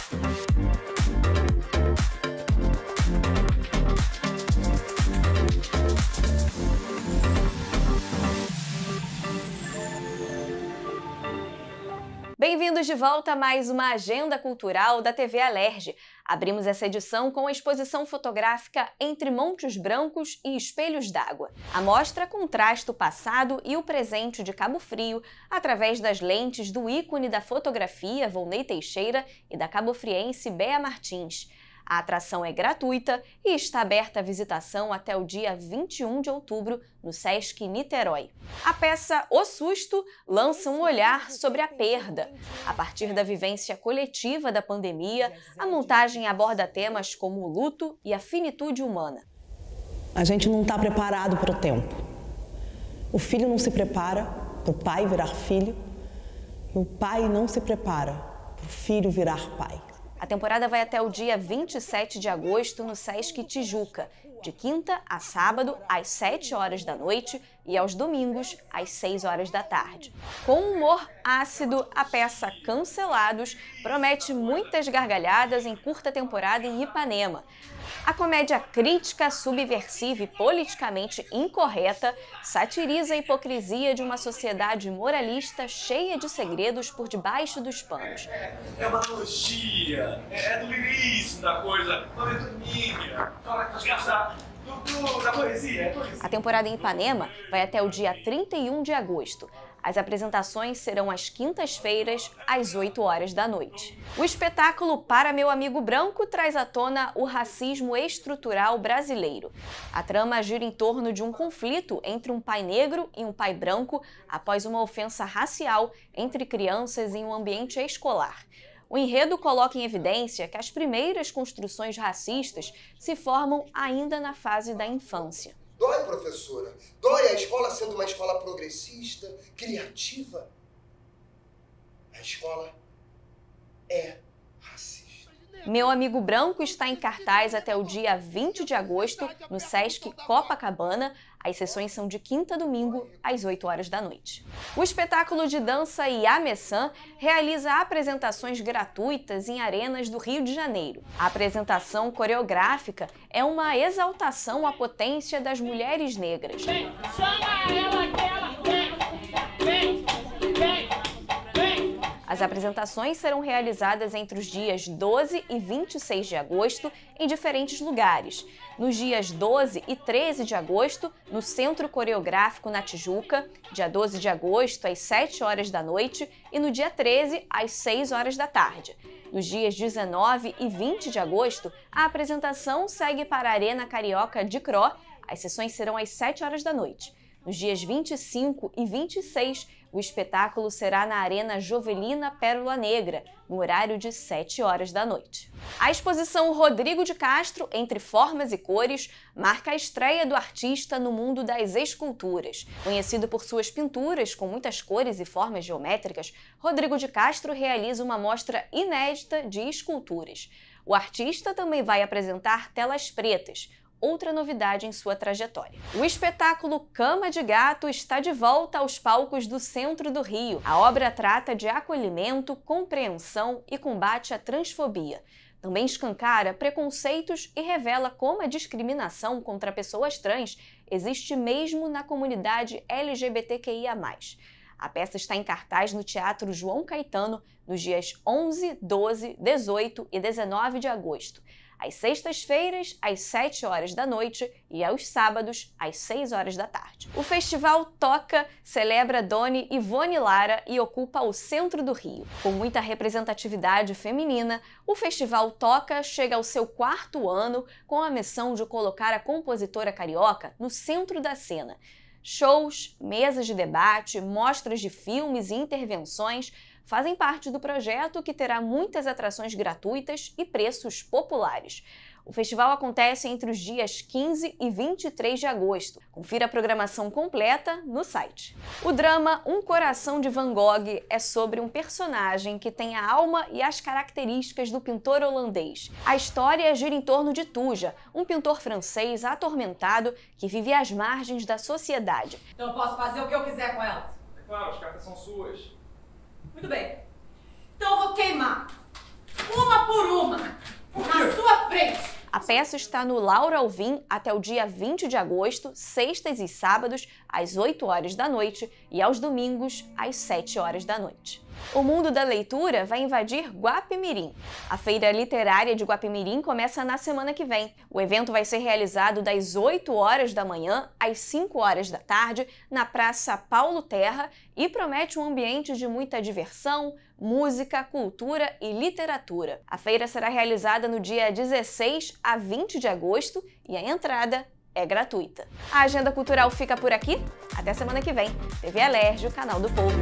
Thank you. Bem-vindos de volta a mais uma Agenda Cultural da TV Alerj. Abrimos essa edição com a exposição fotográfica Entre Montes Brancos e Espelhos d'Água. A mostra contrasta o passado e o presente de Cabo Frio através das lentes do ícone da fotografia Volney Teixeira e da cabofriense Bea Martins. A atração é gratuita e está aberta à visitação até o dia 21 de outubro no Sesc Niterói. A peça O Susto lança um olhar sobre a perda. A partir da vivência coletiva da pandemia, a montagem aborda temas como o luto e a finitude humana. A gente não está preparado para o tempo. O filho não se prepara para o pai virar filho, e o pai não se prepara para o filho virar pai. A temporada vai até o dia 27 de agosto no Sesc Tijuca, de quinta a sábado, às 7 horas da noite e aos domingos, às 6 horas da tarde. Com humor ácido, a peça Cancelados promete muitas gargalhadas em curta temporada em Ipanema. A comédia crítica, subversiva e politicamente incorreta satiriza a hipocrisia de uma sociedade moralista cheia de segredos por debaixo dos panos. É uma analogia, é, é do lirismo da coisa, fala tá do fala da é poesia. a temporada em Ipanema vai até o dia 31 de agosto. As apresentações serão às quintas-feiras, às 8 horas da noite. O espetáculo Para Meu Amigo Branco traz à tona o racismo estrutural brasileiro. A trama gira em torno de um conflito entre um pai negro e um pai branco após uma ofensa racial entre crianças em um ambiente escolar. O enredo coloca em evidência que as primeiras construções racistas se formam ainda na fase da infância dói, professora. Dói a escola sendo uma escola progressista, criativa. A escola é racista. Meu Amigo Branco está em cartaz até o dia 20 de agosto no Sesc Copacabana. As sessões são de quinta a domingo, às 8 horas da noite. O espetáculo de dança Yamesan realiza apresentações gratuitas em arenas do Rio de Janeiro. A apresentação coreográfica é uma exaltação à potência das mulheres negras. chama ela aqui. As apresentações serão realizadas entre os dias 12 e 26 de agosto em diferentes lugares. Nos dias 12 e 13 de agosto, no Centro Coreográfico na Tijuca, dia 12 de agosto às 7 horas da noite e no dia 13 às 6 horas da tarde. Nos dias 19 e 20 de agosto, a apresentação segue para a Arena Carioca de Cro. As sessões serão às 7 horas da noite. Nos dias 25 e 26, o espetáculo será na Arena Jovelina Pérola Negra, no horário de 7 horas da noite. A exposição Rodrigo de Castro, Entre Formas e Cores, marca a estreia do artista no mundo das esculturas. Conhecido por suas pinturas com muitas cores e formas geométricas, Rodrigo de Castro realiza uma mostra inédita de esculturas. O artista também vai apresentar telas pretas, outra novidade em sua trajetória. O espetáculo Cama de Gato está de volta aos palcos do centro do Rio. A obra trata de acolhimento, compreensão e combate à transfobia. Também escancara preconceitos e revela como a discriminação contra pessoas trans existe mesmo na comunidade LGBTQIA. A peça está em cartaz no Teatro João Caetano nos dias 11, 12, 18 e 19 de agosto às sextas-feiras, às 7 horas da noite e aos sábados, às 6 horas da tarde. O festival Toca celebra Doni Ivone Lara e ocupa o centro do Rio. Com muita representatividade feminina, o festival Toca chega ao seu quarto ano com a missão de colocar a compositora carioca no centro da cena. Shows, mesas de debate, mostras de filmes e intervenções fazem parte do projeto que terá muitas atrações gratuitas e preços populares. O festival acontece entre os dias 15 e 23 de agosto. Confira a programação completa no site. O drama Um Coração de Van Gogh é sobre um personagem que tem a alma e as características do pintor holandês. A história gira em torno de Tuja, um pintor francês atormentado que vive às margens da sociedade. Então eu posso fazer o que eu quiser com ela? É claro, as cartas são suas. Muito bem. Então eu vou queimar uma por uma na sua frente. A peça está no Laura Alvim até o dia 20 de agosto, sextas e sábados, às 8 horas da noite e aos domingos, às 7 horas da noite. O mundo da leitura vai invadir Guapimirim. A feira literária de Guapimirim começa na semana que vem. O evento vai ser realizado das 8 horas da manhã às 5 horas da tarde na Praça Paulo Terra e promete um ambiente de muita diversão, música, cultura e literatura. A feira será realizada no dia 16 a 20 de agosto e a entrada é gratuita. A agenda cultural fica por aqui. Até semana que vem. TV Alerj, o canal do povo.